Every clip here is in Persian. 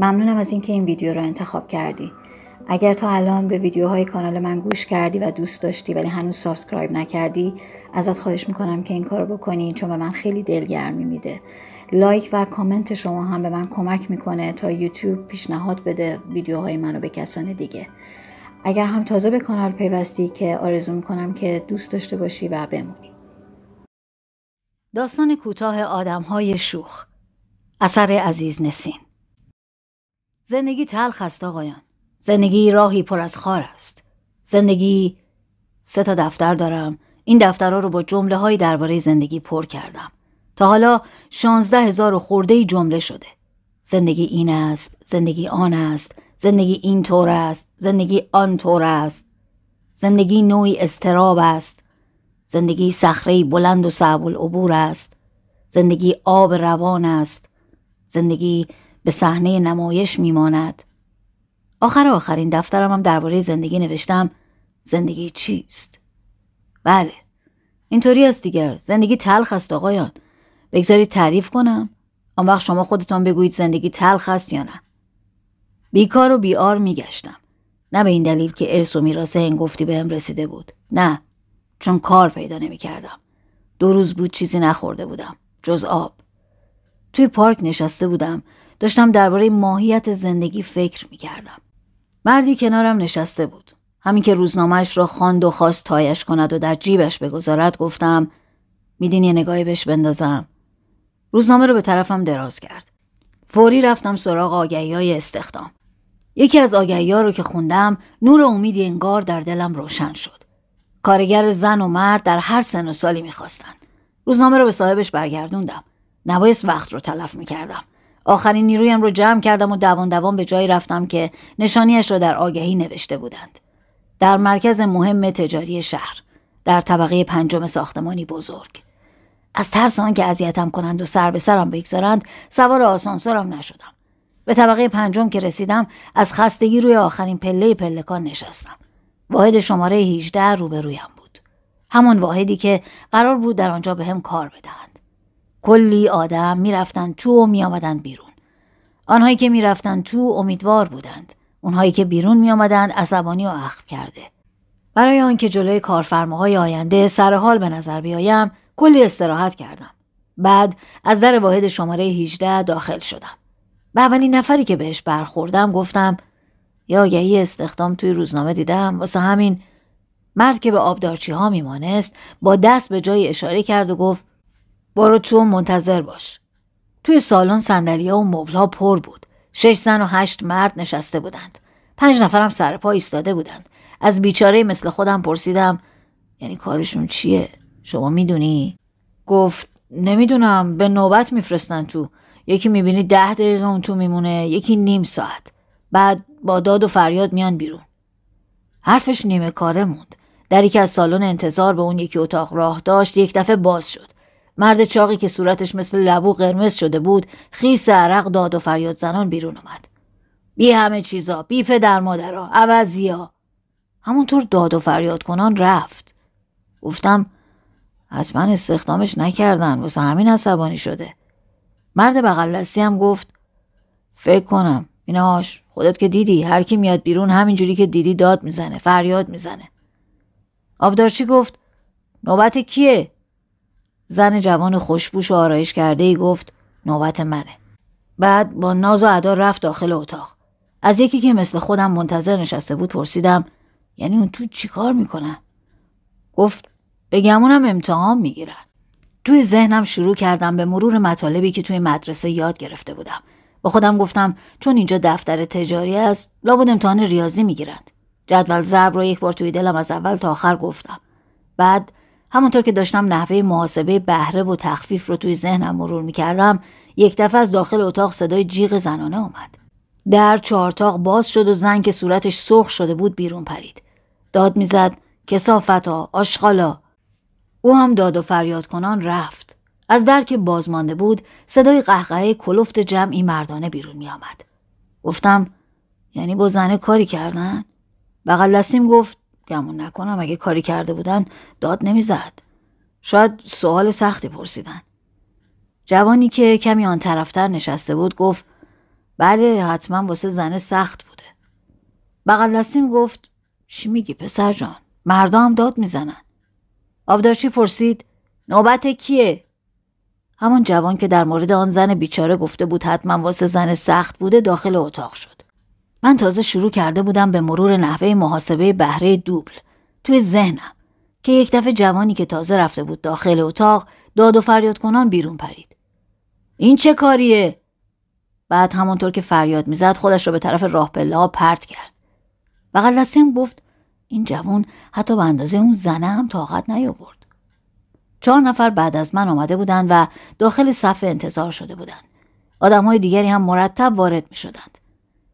ممنونم از اینکه این ویدیو رو انتخاب کردی. اگر تا الان به ویدیوهای کانال من گوش کردی و دوست داشتی ولی هنوز سابسکرایب نکردی ازت خواهش میکنم که این کار بکنی چون به من خیلی دلگرمی میده لایک و کامنت شما هم به من کمک میکنه تا یوتیوب پیشنهاد بده ویدیوهای رو به کسان دیگه اگر هم تازه به کانال پیوستی که آرزو میکنم که دوست داشته باشی و بمونی داستان کوتاه آدمهای شوخ اثر عزیز نسین زندگی تلخ است آقایان زندگی راهی پر از خار است زندگی سه تا دفتر دارم این دفترها رو با جمله های درباره زندگی پر کردم تا حالا شانزده هزار خورده جمله شده زندگی این است زندگی آن است زندگی این طور است زندگی آن طور است زندگی نوعی استراب است زندگی صخره بلند و صعب العبور است زندگی آب روان است زندگی به صحنه نمایش میماند آخر آخرین دفترم هم درباره زندگی نوشتم زندگی چیست بله اینطوری است دیگر زندگی تلخ است آقایان بگذارید تعریف کنم آن وقت شما خودتان بگویید زندگی تلخ است یا نه بیکار و بیار میگشتم نه به این دلیل که ارث و میراث به هم رسیده بود نه چون کار پیدا نمیکردم دو روز بود چیزی نخورده بودم جز آب توی پارک نشسته بودم داشتم درباره ماهیت زندگی فکر می کردم. مردی کنارم نشسته بود. همین که روزنامهش را خواند و خواست تایش کند و در جیبش بگذارد گفتم میدین یه نگاهی بهش بندازم. روزنامه رو به طرفم دراز کرد. فوری رفتم سراغ آگهی های استخدام. یکی از آگهی ها رو که خوندم نور امیدی انگار در دلم روشن شد. کارگر زن و مرد در هر سن و سالی میخواستند. روزنامه رو به صاحبش برگردوندم. نبایست وقت رو تلف میکردم. آخرین نیرویم رو جمع کردم و دوان دوان به جایی رفتم که نشانیش را در آگهی نوشته بودند. در مرکز مهم تجاری شهر، در طبقه پنجم ساختمانی بزرگ. از ترس که اذیتم کنند و سر به سرم بگذارند، سوار آسانسورم نشدم. به طبقه پنجم که رسیدم، از خستگی روی آخرین پله پلکان نشستم. واحد شماره 18 روبرویم بود. همان واحدی که قرار بود در آنجا به هم کار بدهند. کلی آدم میرفتند تو و میآمدند بیرون آنهایی که میرفتند تو امیدوار بودند اونهایی که بیرون میآمدند عصبانی و اخم کرده برای آنکه جلوی کارفرماهای آینده سر حال به نظر بیایم کلی استراحت کردم بعد از در واحد شماره 18 داخل شدم به اولین نفری که بهش برخوردم گفتم یا آگهی استخدام توی روزنامه دیدم واسه همین مرد که به آبدارچی ها میمانست با دست به جای اشاره کرد و گفت برو تو منتظر باش توی سالن صندلی و مبلا پر بود شش زن و هشت مرد نشسته بودند پنج نفرم سر پا ایستاده بودند از بیچاره مثل خودم پرسیدم یعنی کارشون چیه شما میدونی گفت نمیدونم به نوبت میفرستن تو یکی میبینی ده دقیقه اون تو میمونه یکی نیم ساعت بعد با داد و فریاد میان بیرون حرفش نیمه کاره موند دری که از سالن انتظار به اون یکی اتاق راه داشت یک دفعه باز شد مرد چاقی که صورتش مثل لبو قرمز شده بود خیس عرق داد و فریاد زنان بیرون اومد بی همه چیزا بی در مادرا عوضیا همونطور داد و فریاد کنان رفت گفتم من استخدامش نکردن واسه همین عصبانی شده مرد بغل هم گفت فکر کنم ایناش خودت که دیدی هر کی میاد بیرون همینجوری که دیدی داد میزنه فریاد میزنه آبدارچی گفت نوبت کیه زن جوان خوشبوش و آرایش کرده ای گفت نوبت منه. بعد با ناز و ادا رفت داخل اتاق. از یکی که مثل خودم منتظر نشسته بود پرسیدم یعنی اون تو چیکار میکنه گفت به گمونم امتحان میگیرن. توی ذهنم شروع کردم به مرور مطالبی که توی مدرسه یاد گرفته بودم. با خودم گفتم چون اینجا دفتر تجاری است لابد امتحان ریاضی میگیرند. جدول ضرب رو یک بار توی دلم از اول تا آخر گفتم. بعد همونطور که داشتم نحوه محاسبه بهره و تخفیف رو توی ذهنم مرور میکردم یک دفعه از داخل اتاق صدای جیغ زنانه آمد در چهارتاق باز شد و زن که صورتش سرخ شده بود بیرون پرید داد میزد کسافتا آشخالا. او هم داد و فریاد کنان رفت از در که باز مانده بود صدای قهقه کلفت جمعی مردانه بیرون میآمد. گفتم یعنی با زنه کاری کردن؟ بغل دستیم گفت گمون نکنم اگه کاری کرده بودن داد نمیزد شاید سوال سختی پرسیدن جوانی که کمی آن طرفتر نشسته بود گفت بله حتما واسه زنه سخت بوده بغل دستیم گفت چی میگی پسر جان مردا هم داد میزنن آبدارچی پرسید نوبت کیه همون جوان که در مورد آن زن بیچاره گفته بود حتما واسه زن سخت بوده داخل اتاق شد من تازه شروع کرده بودم به مرور نحوه محاسبه بهره دوبل توی ذهنم که یک دفعه جوانی که تازه رفته بود داخل اتاق داد و فریاد کنان بیرون پرید. این چه کاریه؟ بعد همانطور که فریاد میزد خودش را به طرف راه پرت کرد. بغل دستیم گفت این جوان حتی به اندازه اون زنه هم طاقت نیاورد. چهار نفر بعد از من آمده بودند و داخل صف انتظار شده بودند. آدمهای دیگری هم مرتب وارد می شدند.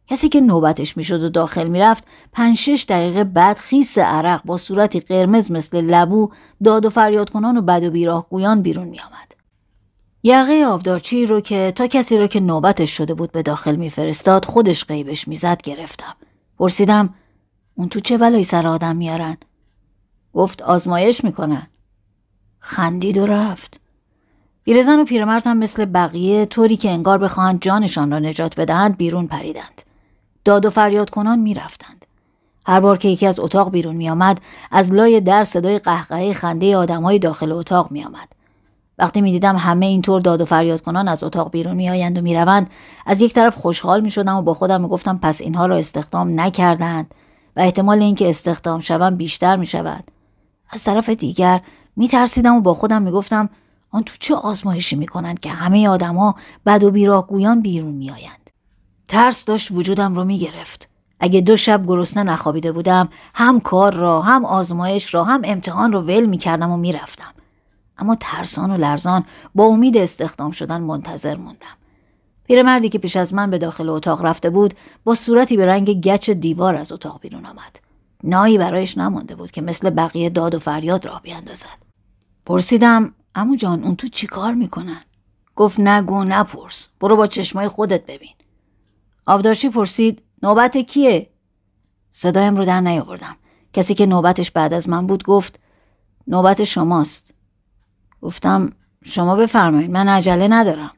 کسی که نوبتش میشد و داخل میرفت پنج شش دقیقه بعد خیس عرق با صورتی قرمز مثل لبو داد و فریاد کنان و بد و گویان بیرون میآمد یقه آبدارچی رو که تا کسی رو که نوبتش شده بود به داخل میفرستاد خودش قیبش میزد گرفتم پرسیدم اون تو چه بلایی سر آدم میارن گفت آزمایش میکنن خندید و رفت پیرزن و پیرمرد هم مثل بقیه طوری که انگار بخواهند جانشان را نجات بدهند بیرون پریدند داد و فریاد کنان می رفتند. هر بار که یکی از اتاق بیرون می آمد، از لای در صدای قهقه خنده های داخل اتاق می آمد. وقتی می دیدم همه اینطور داد و فریاد کنان از اتاق بیرون می آیند و می روند، از یک طرف خوشحال می شدم و با خودم می گفتم پس اینها را استخدام نکردند و احتمال اینکه استخدام شوم بیشتر می شود. از طرف دیگر می ترسیدم و با خودم می گفتم آن تو چه آزمایشی می کنند که همه آدمها بد و بیراهگویان بیرون می آیند. ترس داشت وجودم رو میگرفت اگه دو شب گرسنه نخوابیده بودم هم کار را هم آزمایش را هم امتحان رو ول میکردم و میرفتم اما ترسان و لرزان با امید استخدام شدن منتظر موندم پیرمردی که پیش از من به داخل اتاق رفته بود با صورتی به رنگ گچ دیوار از اتاق بیرون آمد نایی برایش نمانده بود که مثل بقیه داد و فریاد راه بیاندازد پرسیدم امو جان اون تو چیکار میکنن گفت نگو نپرس برو با چشمای خودت ببین آبدارچی پرسید نوبت کیه؟ صدایم رو در نیاوردم. کسی که نوبتش بعد از من بود گفت نوبت شماست. گفتم شما بفرمایید من عجله ندارم.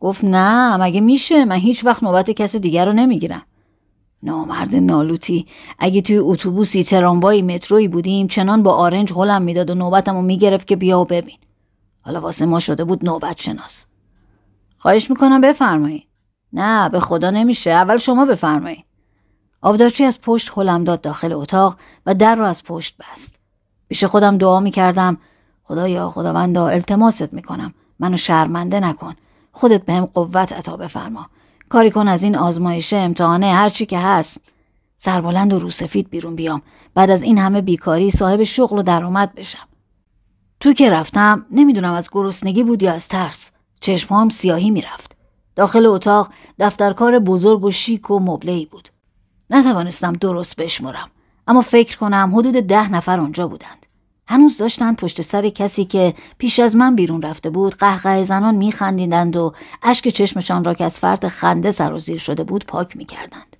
گفت نه مگه میشه من هیچ وقت نوبت کس دیگر رو نمیگیرم. نامرد نالوتی اگه توی اتوبوسی تراموایی مترویی بودیم چنان با آرنج هلم میداد و نوبتم رو میگرفت که بیا و ببین حالا واسه ما شده بود نوبت شناس خواهش میکنم بفرمایید نه به خدا نمیشه اول شما بفرمایید آبدارچی از پشت هلم داد داخل اتاق و در رو از پشت بست پیش خودم دعا میکردم، خدایا خداوندا التماست میکنم. منو شرمنده نکن خودت بهم قوت عطا بفرما کاری کن از این آزمایشه امتحانه هر چی که هست سربلند و روسفید بیرون بیام بعد از این همه بیکاری صاحب شغل و درآمد بشم تو که رفتم نمیدونم از گرسنگی بود یا از ترس چشمام سیاهی میرفت داخل اتاق دفترکار بزرگ و شیک و مبلهی بود. نتوانستم درست بشمرم اما فکر کنم حدود ده نفر آنجا بودند. هنوز داشتند پشت سر کسی که پیش از من بیرون رفته بود قهقه زنان میخندیدند و اشک چشمشان را که از فرد خنده سر و زیر شده بود پاک میکردند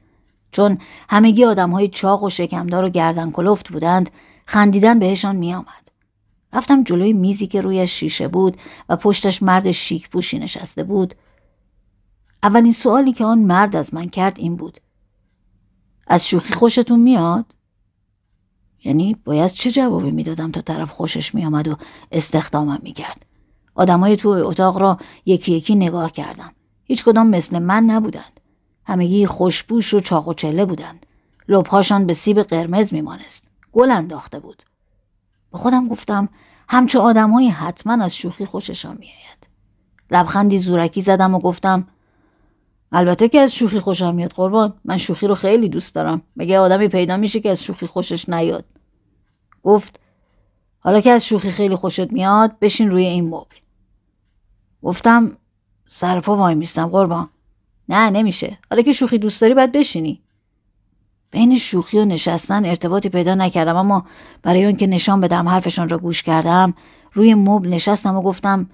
چون همگی های چاق و شکمدار و گردن کلفت بودند خندیدن بهشان میآمد رفتم جلوی میزی که رویش شیشه بود و پشتش مرد شیک پوشی نشسته بود اولین سوالی که آن مرد از من کرد این بود از شوخی خوشتون میاد؟ یعنی باید چه جوابی میدادم تا طرف خوشش میآمد و استخدامم میکرد آدمای تو اتاق را یکی یکی نگاه کردم هیچ کدام مثل من نبودند همگی خوشبوش و چاق و چله بودند لبهاشان به سیب قرمز میمانست گل انداخته بود به خودم گفتم همچه آدمهایی حتما از شوخی خوششان میآید لبخندی زورکی زدم و گفتم البته که از شوخی خوشم میاد قربان من شوخی رو خیلی دوست دارم مگه آدمی پیدا میشه که از شوخی خوشش نیاد گفت حالا که از شوخی خیلی خوشت میاد بشین روی این مبل گفتم سرپا وای میستم قربان نه نمیشه حالا که شوخی دوست داری باید بشینی بین شوخی و نشستن ارتباطی پیدا نکردم اما برای اون که نشان بدم حرفشان را گوش کردم روی مبل نشستم و گفتم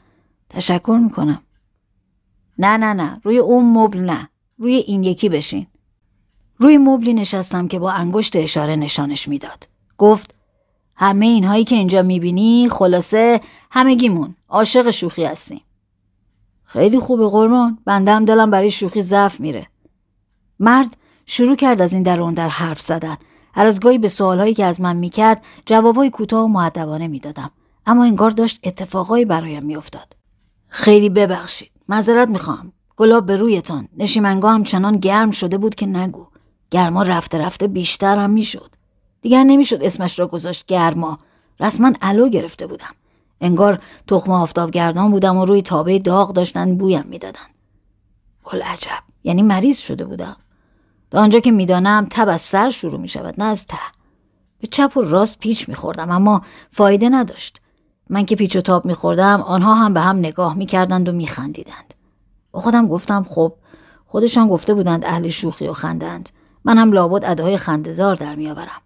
تشکر میکنم نه نه نه روی اون مبل نه روی این یکی بشین روی مبلی نشستم که با انگشت اشاره نشانش میداد گفت همه اینهایی که اینجا میبینی خلاصه همگیمون عاشق شوخی هستیم خیلی خوبه قرمان بنده هم دلم برای شوخی ضعف میره مرد شروع کرد از این در اون در حرف زدن هر از گاهی به سوالهایی که از من میکرد جوابهای کوتاه و معدبانه میدادم اما انگار داشت اتفاقایی برایم میافتاد خیلی ببخشید معذرت میخوام گلاب به رویتان نشیمنگاه هم چنان گرم شده بود که نگو گرما رفته رفته بیشتر هم میشد دیگر نمیشد اسمش را گذاشت گرما رسما علو گرفته بودم انگار تخم آفتابگردان بودم و روی تابه داغ داشتن بویم میدادن عجب یعنی مریض شده بودم تا آنجا که میدانم تب از سر شروع می نه از ته به چپ و راست پیچ میخوردم اما فایده نداشت من که پیچ و تاب میخوردم آنها هم به هم نگاه میکردند و میخندیدند با خودم گفتم خب خودشان گفته بودند اهل شوخی و خندند من هم لابد ادای خندهدار در میآورم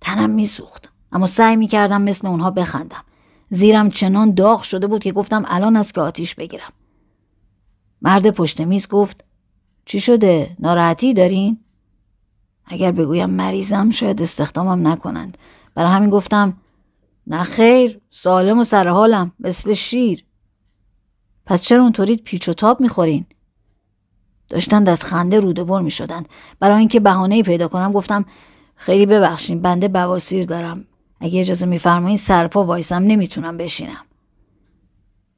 تنم میسوخت اما سعی میکردم مثل اونها بخندم زیرم چنان داغ شده بود که گفتم الان است که آتیش بگیرم مرد پشت میز گفت چی شده ناراحتی دارین اگر بگویم مریضم شاید استخدامم نکنند برای همین گفتم نه خیر سالم و سرحالم مثل شیر پس چرا اونطوری پیچ و تاب میخورین؟ داشتند از خنده روده بر می برای اینکه بهانه پیدا کنم گفتم خیلی ببخشین بنده بواسیر دارم. اگه اجازه میفرمایین سرپا وایسم نمیتونم بشینم.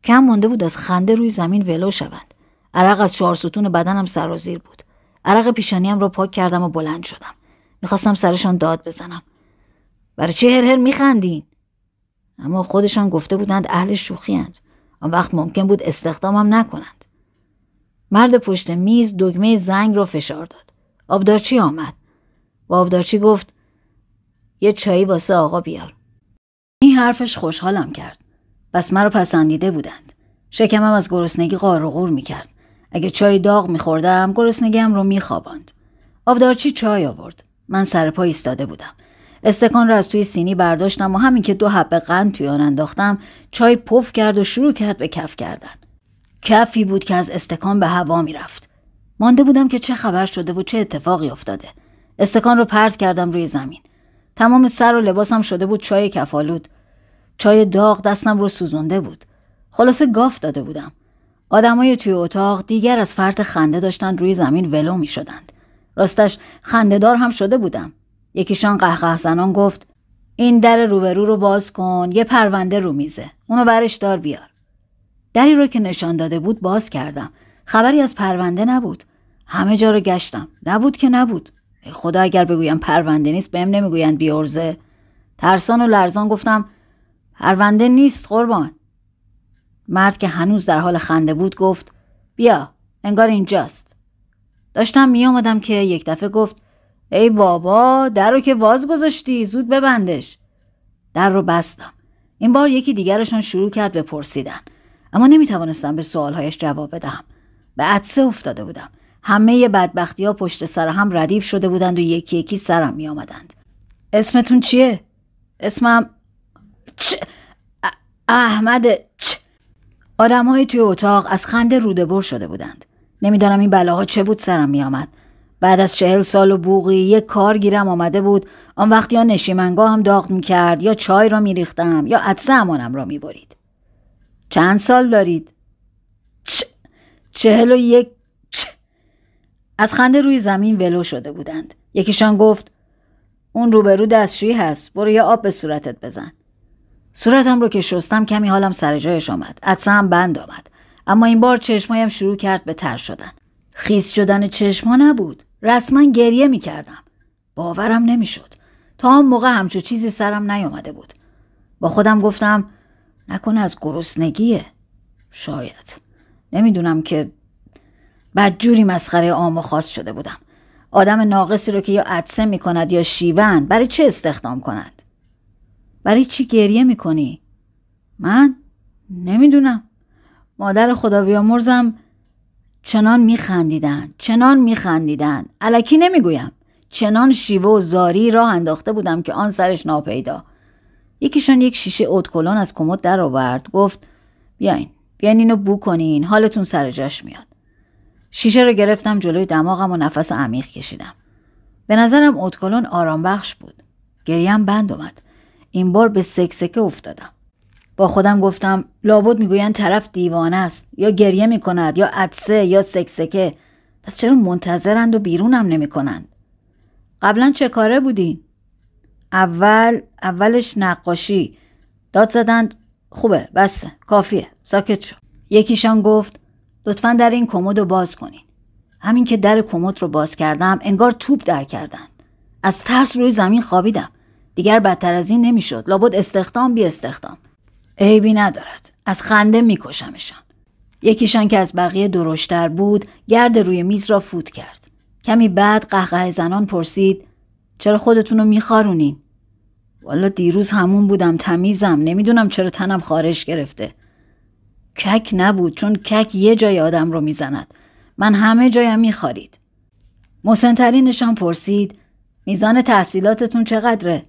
کم مونده بود از خنده روی زمین ولو شوند. عرق از چهار ستون بدنم سرازیر بود. عرق پیشانیم رو پاک کردم و بلند شدم. میخواستم سرشان داد بزنم. برای چه هر هر میخندین؟ اما خودشان گفته بودند اهل شوخی هند. آن وقت ممکن بود استخدامم نکنند. مرد پشت میز دگمه زنگ را فشار داد. آبدارچی آمد. و آبدارچی گفت یه چایی واسه آقا بیار. این حرفش خوشحالم کرد. پس مرا پسندیده بودند. شکمم از گرسنگی قار و میکرد. اگه چای داغ میخوردم گرسنگیم رو میخواباند. آبدارچی چای آورد. من سر پا ایستاده بودم. استکان را از توی سینی برداشتم و همین که دو حبه قند توی آن انداختم چای پف کرد و شروع کرد به کف کردن کفی بود که از استکان به هوا میرفت مانده بودم که چه خبر شده و چه اتفاقی افتاده استکان رو پرت کردم روی زمین تمام سر و لباسم شده بود چای کفالود چای داغ دستم رو سوزونده بود خلاصه گاف داده بودم آدمای توی اتاق دیگر از فرط خنده داشتن روی زمین ولو می شدند. راستش خندهدار هم شده بودم یکیشان قهقه زنان گفت این در روبرو رو باز کن یه پرونده رو میزه اونو برش دار بیار دری رو که نشان داده بود باز کردم خبری از پرونده نبود همه جا رو گشتم نبود که نبود خدا اگر بگویم پرونده نیست بهم نمیگویند بیارزه ترسان و لرزان گفتم پرونده نیست قربان مرد که هنوز در حال خنده بود گفت بیا انگار اینجاست داشتم می آمدم که یک دفعه گفت ای بابا در رو که واز گذاشتی زود ببندش در رو بستم این بار یکی دیگرشان شروع کرد به پرسیدن اما نمیتوانستم به سوالهایش جواب بدهم به عدسه افتاده بودم همه بدبختی ها پشت سر هم ردیف شده بودند و یکی یکی سرم می آمدند اسمتون چیه؟ اسمم چ... احمد چ... آدم های توی اتاق از خنده روده بر شده بودند نمیدانم این بلاها چه بود سرم می بعد از چهل سال و بوغی یک کارگیرم آمده بود آن وقت یا نشیمنگاه هم داغ میکرد یا چای را میریختم یا عدسه امانم را میبرید چند سال دارید چه. چهل و یک از خنده روی زمین ولو شده بودند یکیشان گفت اون روبرو دستشویی هست برو یه آب به صورتت بزن صورتم رو که شستم کمی حالم سر جایش آمد عدسه هم بند آمد اما این بار چشمایم شروع کرد به تر شدن خیس شدن چشما نبود رسما گریه می کردم باورم نمیشد تا آن موقع همچو چیزی سرم نیامده بود با خودم گفتم نکنه از گرسنگیه شاید نمیدونم که بدجوری مسخره عام و خاص شده بودم آدم ناقصی رو که یا عدسه کند یا شیون برای چه استخدام کنند برای چی گریه می کنی؟ من نمیدونم مادر خدا بیامرزم چنان میخندیدند چنان میخندیدن. علکی نمیگویم چنان شیوه و زاری راه انداخته بودم که آن سرش ناپیدا یکیشان یک شیشه اوتکلون از کمد در آورد گفت بیاین بیاین اینو بو کنین حالتون سر میاد شیشه رو گرفتم جلوی دماغم و نفس عمیق کشیدم به نظرم اوتکلون آرام بود گریم بند اومد این بار به سکسکه افتادم با خودم گفتم لابد میگویند طرف دیوانه است یا گریه میکند یا عدسه یا سکسکه پس چرا منتظرند و بیرونم نمیکنند قبلا چه کاره بودین اول اولش نقاشی داد زدند خوبه بس کافیه ساکت شو یکیشان گفت لطفا در این کمد رو باز کنین همین که در کمد رو باز کردم انگار توپ در کردند از ترس روی زمین خوابیدم دیگر بدتر از این نمیشد لابد استخدام بی استخدام عیبی ندارد از خنده میکشمشان یکیشان که از بقیه درشتر بود گرد روی میز را فوت کرد کمی بعد قهقه زنان پرسید چرا خودتون رو میخارونین والا دیروز همون بودم تمیزم نمیدونم چرا تنم خارش گرفته کک نبود چون کک یه جای آدم رو میزند من همه جایم میخارید مسنترینشان پرسید میزان تحصیلاتتون چقدره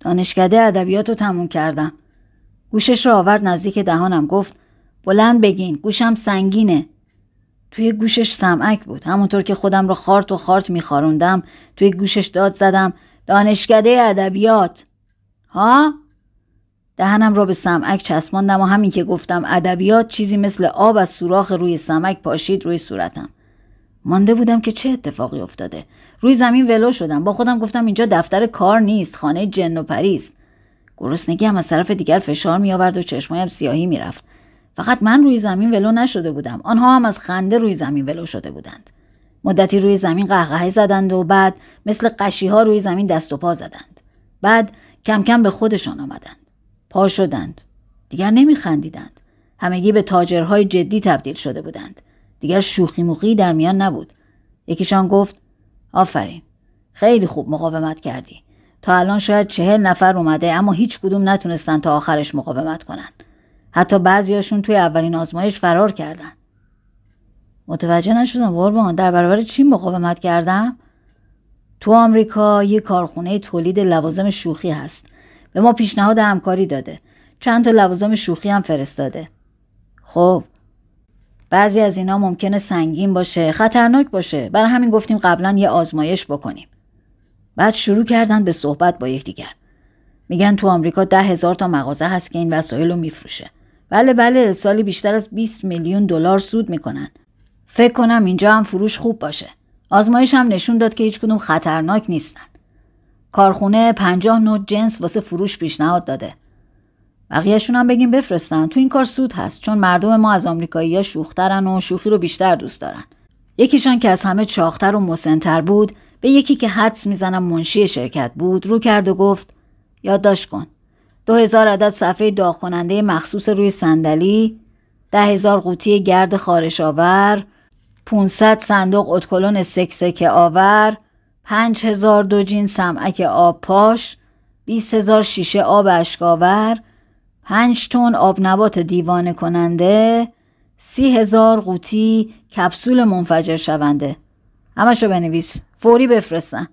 دانشکده ادبیات رو تموم کردم گوشش را آورد نزدیک دهانم گفت بلند بگین گوشم سنگینه توی گوشش سمعک بود همونطور که خودم رو خارت و خارت میخاروندم توی گوشش داد زدم دانشکده ادبیات ها دهنم را به سمعک چسباندم و همین که گفتم ادبیات چیزی مثل آب از سوراخ روی سمعک پاشید روی صورتم مانده بودم که چه اتفاقی افتاده روی زمین ولو شدم با خودم گفتم اینجا دفتر کار نیست خانه جن و پریست گرسنگی هم از طرف دیگر فشار می آورد و چشمایم سیاهی می رفت. فقط من روی زمین ولو نشده بودم. آنها هم از خنده روی زمین ولو شده بودند. مدتی روی زمین قهقه زدند و بعد مثل قشی ها روی زمین دست و پا زدند. بعد کم کم به خودشان آمدند. پا شدند. دیگر نمی خندیدند. همگی به تاجرهای جدی تبدیل شده بودند. دیگر شوخی موخی در میان نبود. یکیشان گفت آفرین خیلی خوب مقاومت کردی تا الان شاید چهل نفر اومده اما هیچ کدوم نتونستن تا آخرش مقاومت کنن. حتی بعضیاشون توی اولین آزمایش فرار کردن. متوجه نشدم قربان در برابر چی مقاومت کردم؟ تو آمریکا یه کارخونه تولید لوازم شوخی هست. به ما پیشنهاد همکاری داده. چند تا لوازم شوخی هم فرستاده. خب بعضی از اینا ممکنه سنگین باشه، خطرناک باشه. برای همین گفتیم قبلا یه آزمایش بکنیم. بعد شروع کردن به صحبت با یکدیگر میگن تو آمریکا ده هزار تا مغازه هست که این وسایل رو میفروشه بله بله سالی بیشتر از 20 میلیون دلار سود میکنن فکر کنم اینجا هم فروش خوب باشه آزمایش هم نشون داد که هیچ کدوم خطرناک نیستن کارخونه 50 نوع جنس واسه فروش پیشنهاد داده بقیهشون هم بگیم بفرستن تو این کار سود هست چون مردم ما از آمریکایی‌ها شوخترن و شوخی رو بیشتر دوست دارن یکیشان که از همه چاختر و مسنتر بود به یکی که حدس میزنم منشی شرکت بود رو کرد و گفت یادداشت کن دو هزار عدد صفحه داغ مخصوص روی صندلی ده هزار قوطی گرد خارش آور 500 صندوق اتکلون سکسک آور 5000 دو جین سمعک آب پاش 20000 شیشه آب اشکاور 5 تن آب نبات دیوانه کننده 30000 قوطی کپسول منفجر شونده همش رو بنویس فوری بفرستن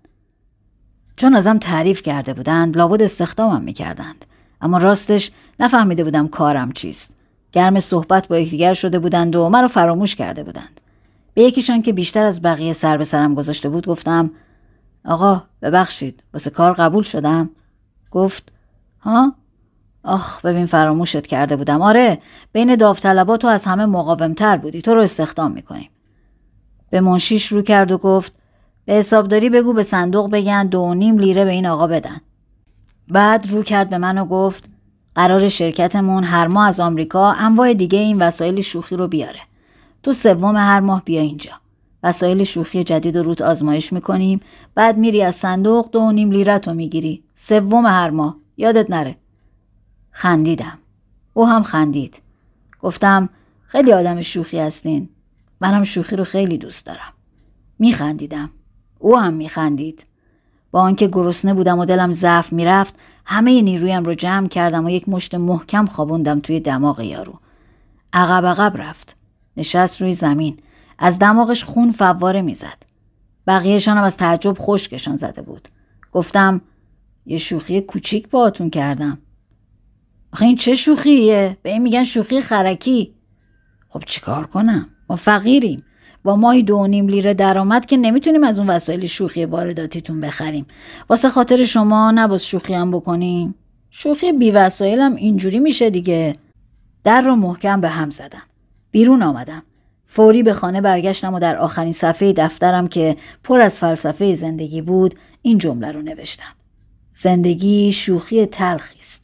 چون ازم تعریف کرده بودند لابد استخدامم میکردند اما راستش نفهمیده بودم کارم چیست گرم صحبت با یکدیگر شده بودند و مرا فراموش کرده بودند به یکیشان که بیشتر از بقیه سر به سرم گذاشته بود گفتم آقا ببخشید واسه کار قبول شدم گفت ها آخ ببین فراموشت کرده بودم آره بین داوطلبات تو از همه مقاومتر بودی تو رو استخدام میکنیم به منشیش رو کرد و گفت به حسابداری بگو به صندوق بگن دو نیم لیره به این آقا بدن بعد رو کرد به من و گفت قرار شرکتمون هر ماه از آمریکا انواع دیگه این وسایل شوخی رو بیاره تو سوم هر ماه بیا اینجا وسایل شوخی جدید رو روت آزمایش میکنیم بعد میری از صندوق دو نیم لیره تو میگیری سوم هر ماه یادت نره خندیدم او هم خندید گفتم خیلی آدم شوخی هستین منم شوخی رو خیلی دوست دارم میخندیدم او هم میخندید با آنکه گرسنه بودم و دلم ضعف میرفت همه نیرویم رو جمع کردم و یک مشت محکم خوابوندم توی دماغ یارو عقب عقب رفت نشست روی زمین از دماغش خون فواره میزد بقیهشان هم از تعجب خشکشان زده بود گفتم یه شوخی کوچیک باهاتون کردم آخه این چه شوخیه به این میگن شوخی خرکی خب چیکار کنم ما فقیریم با مای دو نیم لیره درآمد که نمیتونیم از اون وسایل شوخی وارداتیتون بخریم واسه خاطر شما نباز شوخی هم بکنیم شوخی بی وسایل هم اینجوری میشه دیگه در رو محکم به هم زدم بیرون آمدم فوری به خانه برگشتم و در آخرین صفحه دفترم که پر از فلسفه زندگی بود این جمله رو نوشتم زندگی شوخی تلخی است